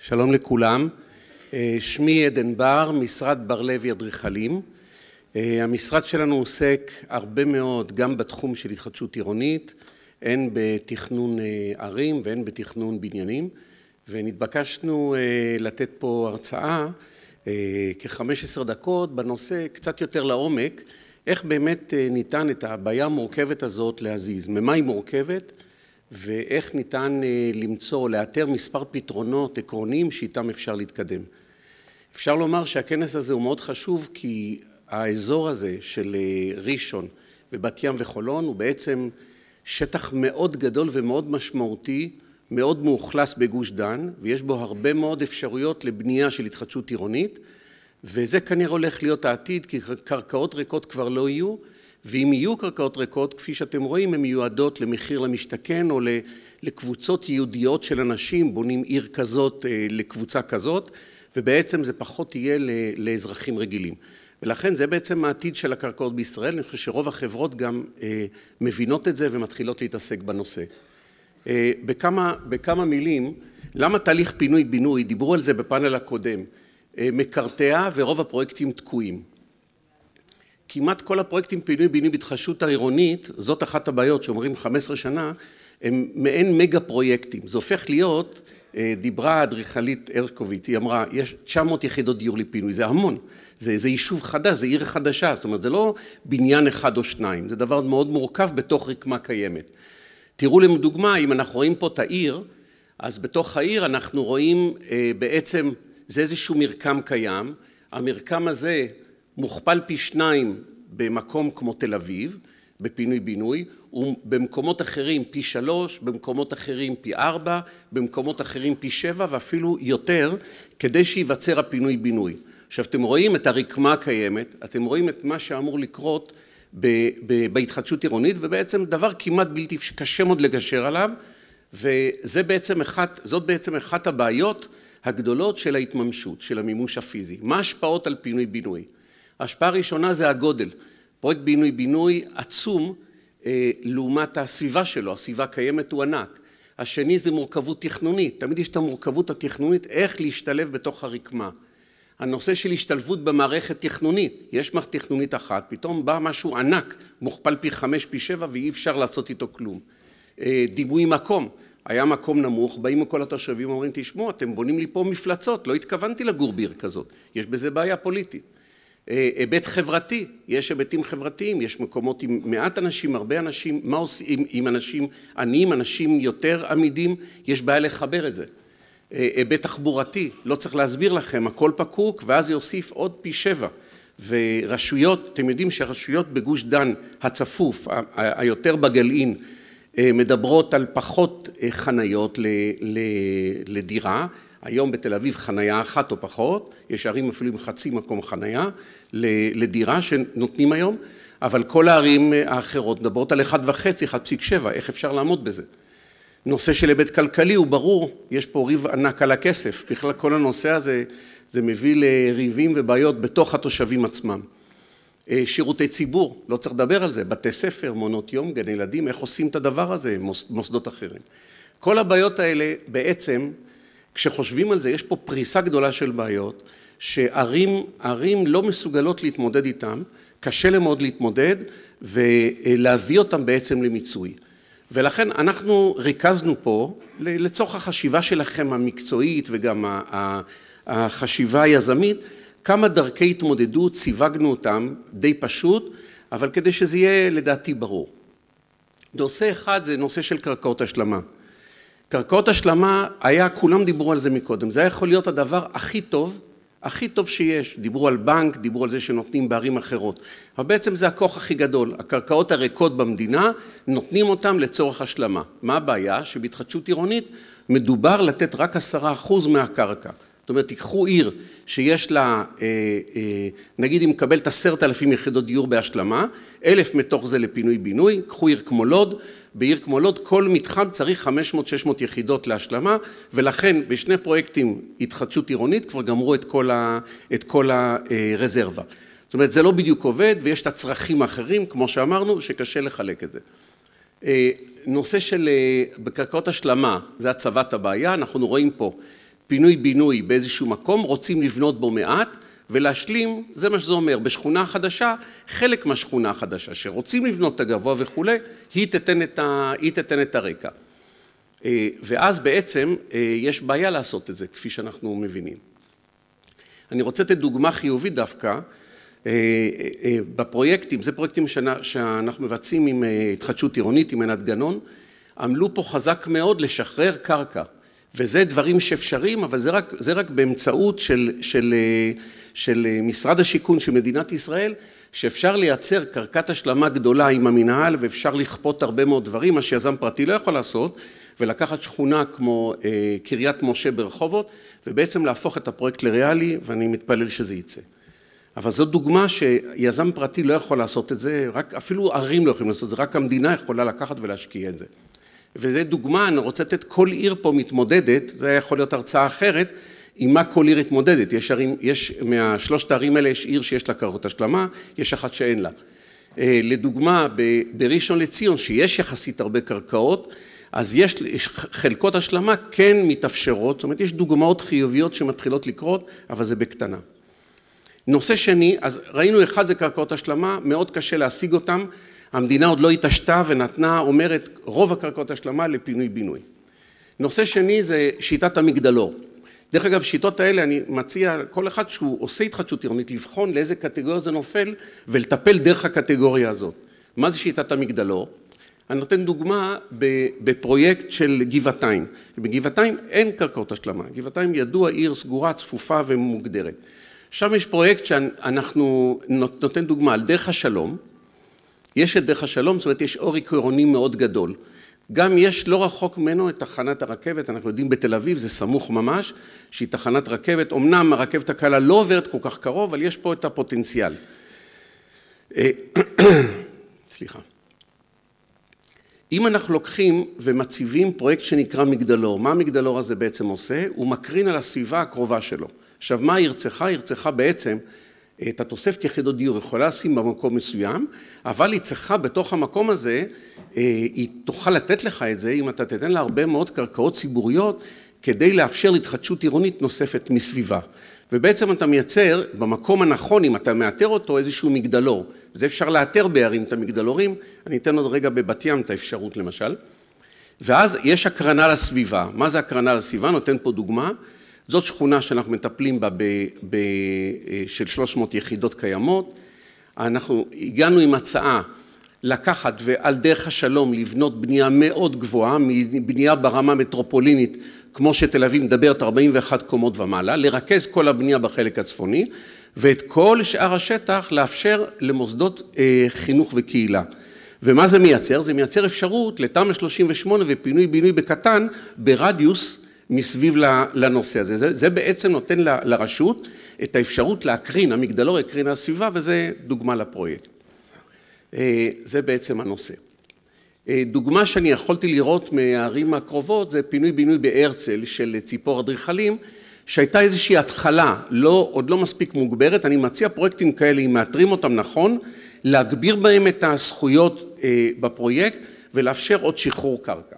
שלום לכולם, אה, שמי עדן בר, משרד בר לוי אדריכלים. אה, המשרד שלנו עוסק הרבה מאוד גם בתחום של התחדשות עירונית, הן בתכנון אה, ערים והן בתכנון בניינים, ונתבקשנו לתת פה הרצאה כ-15 דקות בנושא קצת יותר לעומק, איך באמת ניתן את הבעיה המורכבת הזאת להזיז, ממה היא מורכבת ואיך ניתן אה, למצוא, לאתר מספר פתרונות עקרוניים שאיתם אפשר להתקדם. אפשר לומר שהכנס הזה הוא מאוד חשוב כי האזור הזה של אה, ראשון ובת ים וחולון הוא בעצם שטח מאוד גדול ומאוד משמעותי, מאוד מאוכלס בגוש דן, ויש בו הרבה מאוד אפשרויות לבנייה של התחדשות עירונית, וזה כנראה הולך להיות העתיד, כי קרקעות ריקות כבר לא יהיו, ואם יהיו קרקעות ריקות, כפי שאתם רואים, הן מיועדות למחיר למשתכן או לקבוצות ייעודיות של אנשים, בונים עיר כזאת אה, לקבוצה כזאת, ובעצם זה פחות יהיה לאזרחים רגילים. ולכן זה בעצם העתיד של הקרקעות בישראל, אני חושב שרוב החברות גם אה, מבינות את זה ומתחילות להתעסק בנושא. אה, בכמה, בכמה מילים, למה תהליך פינוי-בינוי, דיברו על זה בפאנל הקודם, מקרטע ורוב הפרויקטים תקועים. כמעט כל הפרויקטים פינוי-בינוי בהתחדשות העירונית, זאת אחת הבעיות שאומרים 15 שנה, הם מעין מגה פרויקטים. זה הופך להיות, אה, דיברה האדריכלית הרשקוביץ, היא אמרה, יש 900 יחידות דיור לפינוי, זה המון. זה, זה יישוב חדש, זה עיר חדשה, זאת אומרת, זה לא בניין אחד או שניים, זה דבר מאוד מורכב בתוך רקמה קיימת. תראו לדוגמה, אם אנחנו רואים פה את העיר, אז בתוך העיר אנחנו רואים אה, בעצם, זה איזשהו מרקם קיים, המרקם הזה מוכפל פי שניים במקום כמו תל אביב, בפינוי-בינוי, ובמקומות אחרים פי שלוש, במקומות אחרים פי ארבע, במקומות אחרים פי שבע ואפילו יותר, כדי שייווצר הפינוי-בינוי. עכשיו, אתם רואים את הרקמה הקיימת, אתם רואים את מה שאמור לקרות בהתחדשות עירונית, ובעצם דבר כמעט בלתי, קשה מאוד לגשר עליו, וזאת בעצם בעצם אחת הבעיות הגדולות של ההתממשות, של המימוש הפיזי. מה ההשפעות על פינוי-בינוי? ההשפעה הראשונה זה הגודל. פרויקט בינוי-בינוי עצום אה, לעומת הסביבה שלו, הסביבה הקיימת הוא ענק. השני זה מורכבות תכנונית, תמיד יש את המורכבות התכנונית, איך להשתלב בתוך הרקמה. הנושא של השתלבות במערכת תכנונית, יש מערכת תכנונית אחת, פתאום בא משהו ענק, מוכפל פי חמש, פי שבע, ואי אפשר לעשות איתו כלום. אה, דימוי מקום, היה מקום נמוך, באים כל התושבים, אומרים, תשמעו, אתם בונים לי פה מפלצות, לא התכוונתי לגור בעיר כזאת, יש בזה בעיה פוליטית. אה, היבט חברתי, יש היבטים חברתיים, יש מקומות עם מעט אנשים, הרבה אנשים, מה עושים עם אנשים עניים, אנשים יותר עמידים, יש בעיה לחבר את זה. אה, היבט תחבורתי, לא צריך להסביר לכם, הכל פקוק ואז יוסיף עוד פי שבע. ורשויות, אתם יודעים שהרשויות בגוש דן הצפוף, היותר בגלעין, אה, מדברות על פחות חניות לדירה, היום בתל אביב חנייה אחת או פחות, יש ערים אפילו עם חצי מקום חנייה לדירה שנותנים היום, אבל כל הערים האחרות מדברות על 1.5, 1.7, איך אפשר לעמוד בזה? נושא של היבט כלכלי הוא ברור, יש פה ריב ענק על הכסף, בכלל כל הנושא הזה זה מביא לריבים ובעיות בתוך התושבים עצמם. אה, שירותי ציבור, לא צריך לדבר על זה, בתי ספר, מעונות יום, גני ילדים, איך עושים את הדבר הזה, מוס, מוסדות אחרים. כל הבעיות האלה בעצם כשחושבים על זה, יש פה פריסה גדולה של בעיות, שערים לא מסוגלות להתמודד איתן, קשה להן מאוד להתמודד, ולהביא אותן בעצם למיצוי. ולכן אנחנו ריכזנו פה, לצורך החשיבה שלכם המקצועית וגם החשיבה היזמית, כמה דרכי התמודדות, סיווגנו אותם די פשוט, אבל כדי שזה יהיה לדעתי ברור. נושא אחד זה נושא של קרקעות השלמה. קרקעות השלמה היה, כולם דיברו על זה מקודם, זה היה יכול להיות הדבר הכי טוב, הכי טוב שיש, דיברו על בנק, דיברו על זה שנותנים בערים אחרות, אבל בעצם זה הכוח הכי גדול, הקרקעות הריקות במדינה, נותנים אותן לצורך השלמה. מה הבעיה? שבהתחדשות עירונית מדובר לתת רק עשרה אחוז מהקרקע. זאת אומרת, תיקחו עיר שיש לה, אה, אה, נגיד היא מקבלת עשרת אלפים יחידות דיור בהשלמה, אלף מתוך זה לפינוי-בינוי, קחו עיר כמו לוד, בעיר כמו לוד כל מתחם צריך 500-600 יחידות להשלמה ולכן בשני פרויקטים התחדשות עירונית כבר גמרו את כל, ה, את כל הרזרבה. זאת אומרת זה לא בדיוק עובד ויש את הצרכים האחרים כמו שאמרנו שקשה לחלק את זה. אה, נושא של אה, בקרקעות השלמה זה הצבת הבעיה אנחנו רואים פה פינוי בינוי באיזשהו מקום רוצים לבנות בו מעט ולהשלים, זה מה שזה אומר, בשכונה חדשה, חלק מהשכונה החדשה שרוצים לבנות את הגבוה וכולי, היא תתן את, ה, היא תתן את הרקע. אה, ואז בעצם אה, יש בעיה לעשות את זה, כפי שאנחנו מבינים. אני רוצה לתת דוגמה חיובית דווקא. אה, בפרויקטים, זה פרויקטים שאנחנו מבצעים עם התחדשות עירונית, עם עינת גנון, עמלו פה חזק מאוד לשחרר קרקע. וזה דברים שאפשריים, אבל זה רק, זה רק באמצעות של, של, אה, של אה, משרד השיכון של מדינת ישראל, שאפשר לייצר קרקעת השלמה גדולה עם המינהל ואפשר לכפות הרבה מאוד דברים, מה שיזם פרטי לא יכול לעשות, ולקחת שכונה כמו אה, קריית משה ברחובות, ובעצם להפוך את הפרויקט לריאלי, ואני מתפלל שזה יצא. אבל זו דוגמה שיזם פרטי לא יכול לעשות את זה, רק אפילו ערים לא יכולים לעשות את זה, רק המדינה יכולה לקחת ולהשקיע את זה. וזה דוגמה, אני רוצה לתת כל עיר פה מתמודדת, זה יכול להיות הרצאה אחרת, עם מה כל עיר התמודדת. יש ערים, יש, מהשלושת הערים האלה יש עיר שיש לה קרקעות השלמה, יש אחת שאין לה. אה, לדוגמה, בראשון לציון, שיש יחסית הרבה קרקעות, אז יש, חלקות השלמה כן מתאפשרות, זאת אומרת, יש דוגמאות חיוביות שמתחילות לקרות, אבל זה בקטנה. נושא שני, אז ראינו אחד זה קרקעות השלמה, מאוד קשה להשיג אותן. המדינה עוד לא התעשתה ונתנה, אומרת, רוב הקרקעות השלמה לפינוי-בינוי. נושא שני זה שיטת המגדלור. דרך אגב, שיטות האלה, אני מציע כל אחד שהוא עושה התחדשות עירונית, לבחון לאיזה קטגוריה זה נופל ולטפל דרך הקטגוריה הזאת. מה זה שיטת המגדלור? אני נותן דוגמה בפרויקט של גבעתיים. בגבעתיים אין קרקעות השלמה. גבעתיים ידוע עיר סגורה, צפופה ומוגדרת. שם יש פרויקט שאנחנו, נותן דוגמה, על דרך השלום, יש את דרך השלום, זאת אומרת, יש אור עקרוני מאוד גדול. גם יש לא רחוק ממנו את תחנת הרכבת, אנחנו יודעים בתל אביב, זה סמוך ממש, שהיא תחנת רכבת, אמנם הרכבת הקלה לא עוברת כל כך קרוב, אבל יש פה את הפוטנציאל. אה, סליחה. אם אנחנו לוקחים ומציבים פרויקט שנקרא מגדלור, מה המגדלור הזה בעצם עושה? הוא מקרין על הסביבה הקרובה שלו. עכשיו, מה ירצך? ירצך בעצם את התוספת יחידות דיור יכולה לשים במקום מסוים, אבל היא צריכה בתוך המקום הזה, אה, היא תוכל לתת לך את זה, אם אתה תיתן לה הרבה מאוד קרקעות ציבוריות, כדי לאפשר התחדשות עירונית נוספת מסביבה. ובעצם אתה מייצר במקום הנכון, אם אתה מאתר אותו, איזשהו מגדלור. זה אפשר לאתר בערים את המגדלורים, אני אתן עוד רגע בבת ים את האפשרות למשל. ואז יש הקרנה לסביבה. מה זה הקרנה לסביבה? נותן פה דוגמה. זאת שכונה שאנחנו מטפלים בה ב, ב, אה, של 300 יחידות קיימות. אנחנו הגענו עם הצעה לקחת ועל דרך השלום לבנות בנייה מאוד גבוהה, בנייה ברמה מטרופולינית, כמו שתל אביב מדברת 41 קומות ומעלה, לרכז כל הבנייה בחלק הצפוני, ואת כל שאר השטח לאפשר למוסדות אה, חינוך וקהילה. ומה זה מייצר? זה מייצר אפשרות לתמ"א 38 ופינוי-בינוי בקטן ברדיוס מסביב לנושא הזה. זה, זה בעצם נותן ל, לרשות את האפשרות להקרין, המגדלור הקרין הסביבה, וזה דוגמה לפרויקט. אה, זה בעצם הנושא. אה, דוגמה שאני יכולתי לראות מהערים הקרובות זה פינוי-בינוי בהרצל של ציפור אדריכלים, שהייתה איזושהי התחלה, לא, עוד לא מספיק מוגברת. אני מציע פרויקטים כאלה, אם מאתרים אותם נכון, להגביר בהם את הזכויות אה, בפרויקט ולאפשר עוד שחרור קרקע.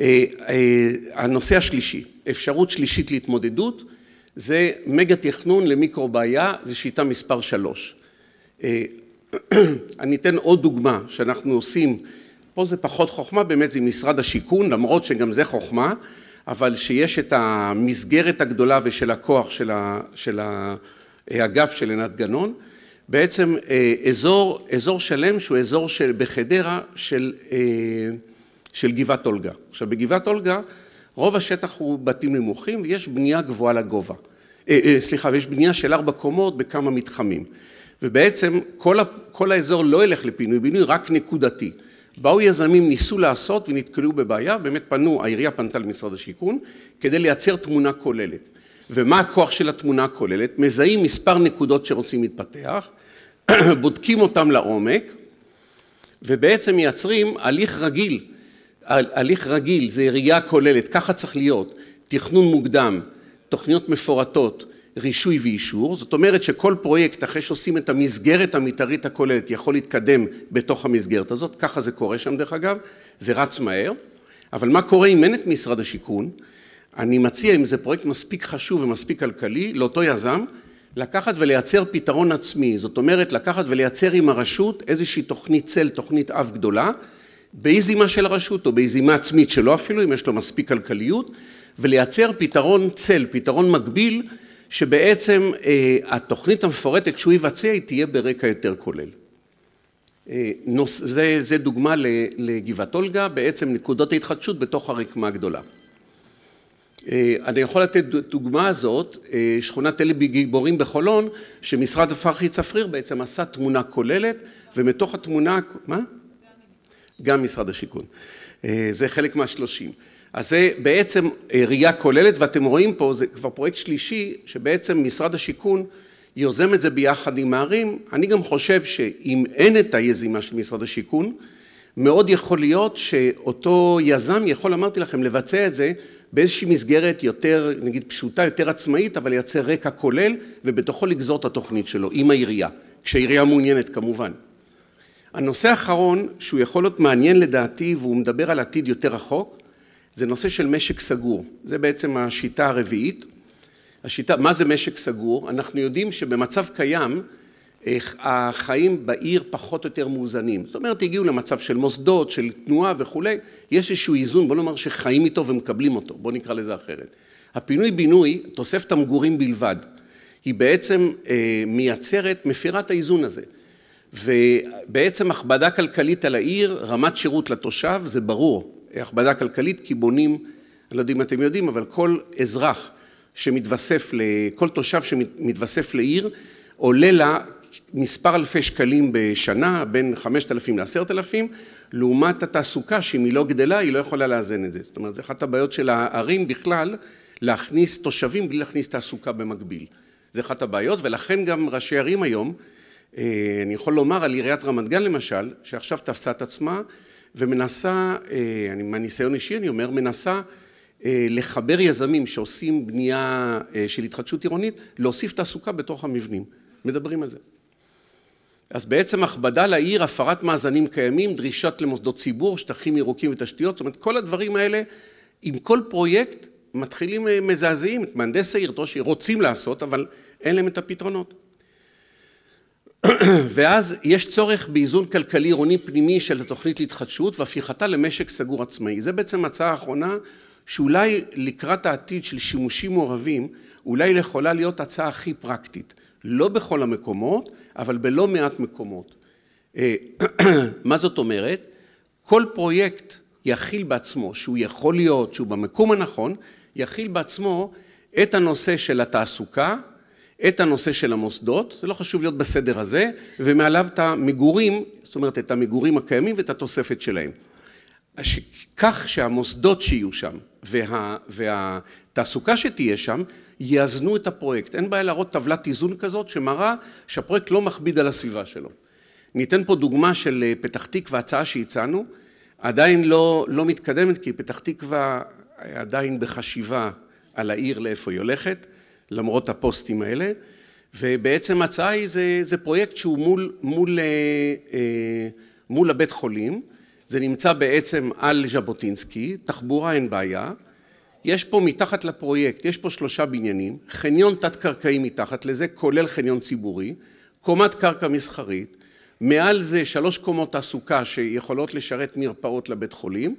אה, אה, הנושא השלישי, אפשרות שלישית להתמודדות, זה מגה תכנון למיקרו בעיה, זה שיטה מספר שלוש. אה, אני אתן עוד דוגמה שאנחנו עושים, פה זה פחות חוכמה, באמת זה משרד השיכון, למרות שגם זה חוכמה, אבל שיש את המסגרת הגדולה ושל הכוח של, ה, של האגף של עינת גנון, בעצם אזור, אזור שלם שהוא אזור של, בחדרה של של גבעת אולגה. עכשיו, בגבעת אולגה רוב השטח הוא בתים נמוכים ויש בנייה גבוהה לגובה. אה, אה, סליחה, ויש בנייה של ארבע קומות בכמה מתחמים. ובעצם כל, ה, כל האזור לא ילך לפינוי-בינוי, רק נקודתי. באו יזמים, ניסו לעשות ונתקלו בבעיה, באמת פנו, העירייה פנתה למשרד השיכון, כדי לייצר תמונה כוללת. ומה הכוח של התמונה הכוללת? מזהים מספר נקודות שרוצים להתפתח, בודקים אותם לעומק, ובעצם מייצרים הליך רגיל הליך רגיל זה ראייה כוללת, ככה צריך להיות, תכנון מוקדם, תוכניות מפורטות, רישוי ואישור, זאת אומרת שכל פרויקט אחרי שעושים את המסגרת המתארית הכוללת יכול להתקדם בתוך המסגרת הזאת, ככה זה קורה שם דרך אגב, זה רץ מהר, אבל מה קורה אם אין את משרד השיכון? אני מציע אם זה פרויקט מספיק חשוב ומספיק כלכלי לאותו יזם לקחת ולייצר פתרון עצמי, זאת אומרת לקחת ולייצר עם הרשות איזושהי תוכנית צל, תוכנית אב גדולה ביזימה של הרשות או ביזימה עצמית שלו אפילו, אם יש לו מספיק כלכליות, ולייצר פתרון צל, פתרון מקביל, שבעצם אה, התוכנית המפורטת שהוא יבצע היא תהיה ברקע יותר כולל. אה, נוס, זה, זה דוגמה לגבעת אולגה, בעצם נקודות ההתחדשות בתוך הרקמה הגדולה. אה, אני יכול לתת דוגמה הזאת, אה, שכונת אלה בגיבורים בחולון, שמשרד פרחי צפריר בעצם עשה תמונה כוללת, ומתוך התמונה, מה? גם משרד השיכון. אה, זה חלק מהשלושים. אז זה בעצם אה, ראייה כוללת, ואתם רואים פה, זה כבר פרויקט שלישי, שבעצם משרד השיכון יוזם את זה ביחד עם הערים. אני גם חושב שאם אין את היזימה של משרד השיכון, מאוד יכול להיות שאותו יזם יכול, אמרתי לכם, לבצע את זה באיזושהי מסגרת יותר, נגיד, פשוטה, יותר עצמאית, אבל לייצר רקע כולל, ובתוכו לגזור את התוכנית שלו, עם העירייה, כשהעירייה מעוניינת כמובן. הנושא האחרון, שהוא יכול להיות מעניין לדעתי והוא מדבר על עתיד יותר רחוק, זה נושא של משק סגור. זה בעצם השיטה הרביעית. השיטה, מה זה משק סגור? אנחנו יודעים שבמצב קיים, החיים בעיר פחות או יותר מאוזנים. זאת אומרת, הגיעו למצב של מוסדות, של תנועה וכולי, יש איזשהו איזון, בוא נאמר שחיים איתו ומקבלים אותו, בוא נקרא לזה אחרת. הפינוי-בינוי, תוספת המגורים בלבד, היא בעצם אה, מייצרת, מפירה האיזון הזה. ובעצם הכבדה כלכלית על העיר, רמת שירות לתושב, זה ברור, הכבדה כלכלית כי בונים, אני לא יודע אם אתם יודעים, אבל כל אזרח שמתווסף, כל תושב שמתווסף לעיר, עולה לה מספר אלפי שקלים בשנה, בין 5,000 ל-10,000, לעומת התעסוקה, שאם היא לא גדלה, היא לא יכולה לאזן את זה. זאת אומרת, זו אחת הבעיות של הערים בכלל, להכניס תושבים בלי להכניס תעסוקה במקביל. זו אחת הבעיות, ולכן גם ראשי ערים היום, אה, אני יכול לומר על עיריית רמת גן למשל, שעכשיו תפסה את עצמה ומנסה, אה, אני, מהניסיון אישי אני אומר, מנסה אה, לחבר יזמים שעושים בנייה של התחדשות עירונית, להוסיף תעסוקה בתוך המבנים. מדברים על זה. אז בעצם הכבדה לעיר, הפרת מאזנים קיימים, דרישות למוסדות ציבור, שטחים ירוקים ותשתיות, זאת אומרת כל הדברים האלה, עם כל פרויקט מתחילים מזעזעים, את מהנדס העיר, ראש העיר, רוצים לעשות, אבל אין להם את הפתרונות. ואז יש צורך באיזון כלכלי עירוני פנימי של התוכנית להתחדשות והפיכתה למשק סגור עצמאי. זה בעצם הצעה האחרונה שאולי לקראת העתיד של שימושים מעורבים, אולי יכולה להיות הצעה הכי פרקטית. לא בכל המקומות, אבל בלא מעט מקומות. אה, מה זאת אומרת? כל פרויקט יכיל בעצמו, שהוא יכול להיות, שהוא במקום הנכון, יכיל בעצמו את הנושא של התעסוקה את הנושא של המוסדות, זה לא חשוב להיות בסדר הזה, ומעליו את המגורים, זאת אומרת את המגורים הקיימים ואת התוספת שלהם. כך שהמוסדות שיהיו שם וה, והתעסוקה שתהיה שם יאזנו את הפרויקט. אין בעיה להראות טבלת איזון כזאת שמראה שהפרויקט לא מכביד על הסביבה שלו. ניתן פה דוגמה של אה, פתח תקווה, הצעה שהצענו, עדיין לא, לא מתקדמת כי פתח תקווה אה, עדיין בחשיבה על העיר לאיפה היא הולכת. למרות הפוסטים האלה, ובעצם ההצעה היא, זה, זה פרויקט שהוא מול, מול, אה, אה, מול הבית חולים, זה נמצא בעצם על ז'בוטינסקי, תחבורה אין בעיה, יש פה מתחת לפרויקט, יש פה שלושה בניינים, חניון תת-קרקעי מתחת לזה, כולל חניון ציבורי, קומת קרקע מסחרית, מעל זה שלוש קומות תעסוקה שיכולות לשרת מרפאות לבית חולים,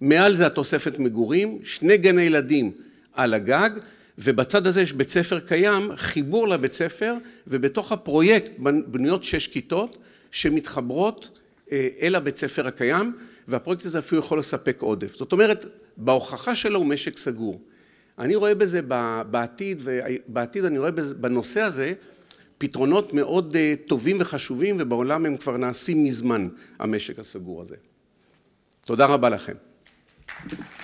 מעל זה התוספת מגורים, שני גני ילדים על הגג, ובצד הזה יש בית ספר קיים, חיבור לבית ספר, ובתוך הפרויקט בנויות שש כיתות שמתחברות אה, אל הבית ספר הקיים, והפרויקט הזה אפילו יכול לספק עודף. זאת אומרת, בהוכחה שלו הוא משק סגור. אני רואה בזה בעתיד, ובעתיד אני רואה בזה, בנושא הזה פתרונות מאוד אה, טובים וחשובים, ובעולם הם כבר נעשים מזמן, המשק הסגור הזה. תודה רבה לכם. Thank you.